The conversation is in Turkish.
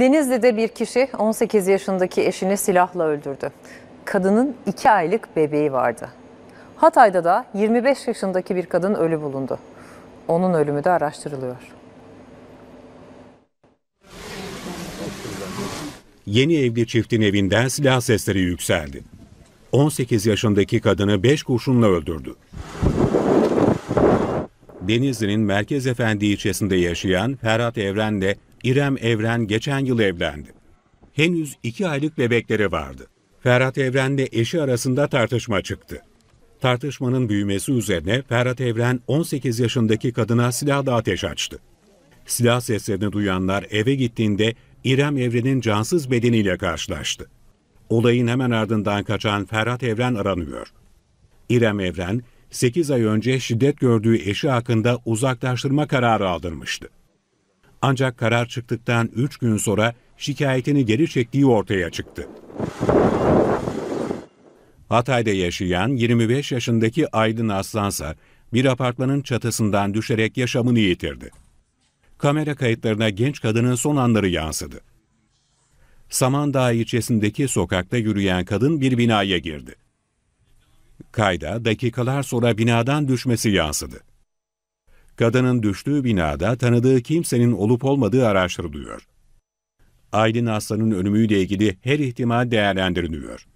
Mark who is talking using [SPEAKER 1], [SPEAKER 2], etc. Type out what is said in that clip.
[SPEAKER 1] Denizli'de bir kişi 18 yaşındaki eşini silahla öldürdü. Kadının 2 aylık bebeği vardı. Hatay'da da 25 yaşındaki bir kadın ölü bulundu. Onun ölümü de araştırılıyor.
[SPEAKER 2] Yeni evli çiftin evinden silah sesleri yükseldi. 18 yaşındaki kadını 5 kurşunla öldürdü. Denizli'nin Merkez Efendi ilçesinde yaşayan Ferhat Evren'le İrem Evren geçen yıl evlendi. Henüz iki aylık bebekleri vardı. Ferhat Evren'le eşi arasında tartışma çıktı. Tartışmanın büyümesi üzerine Ferhat Evren 18 yaşındaki kadına silahla ateş açtı. Silah seslerini duyanlar eve gittiğinde İrem Evren'in cansız bedeniyle karşılaştı. Olayın hemen ardından kaçan Ferhat Evren aranıyor. İrem Evren, 8 ay önce şiddet gördüğü eşi hakkında uzaklaştırma kararı aldırmıştı. Ancak karar çıktıktan 3 gün sonra şikayetini geri çektiği ortaya çıktı. Hatay'da yaşayan 25 yaşındaki Aydın Aslansa bir apartmanın çatısından düşerek yaşamını yitirdi. Kamera kayıtlarına genç kadının son anları yansıdı. Samandağ ilçesindeki sokakta yürüyen kadın bir binaya girdi. Kayda dakikalar sonra binadan düşmesi yansıdı. Kadının düştüğü binada tanıdığı kimsenin olup olmadığı araştırılıyor. Aydın Aslan'ın ölümüyle ilgili her ihtimal değerlendiriliyor.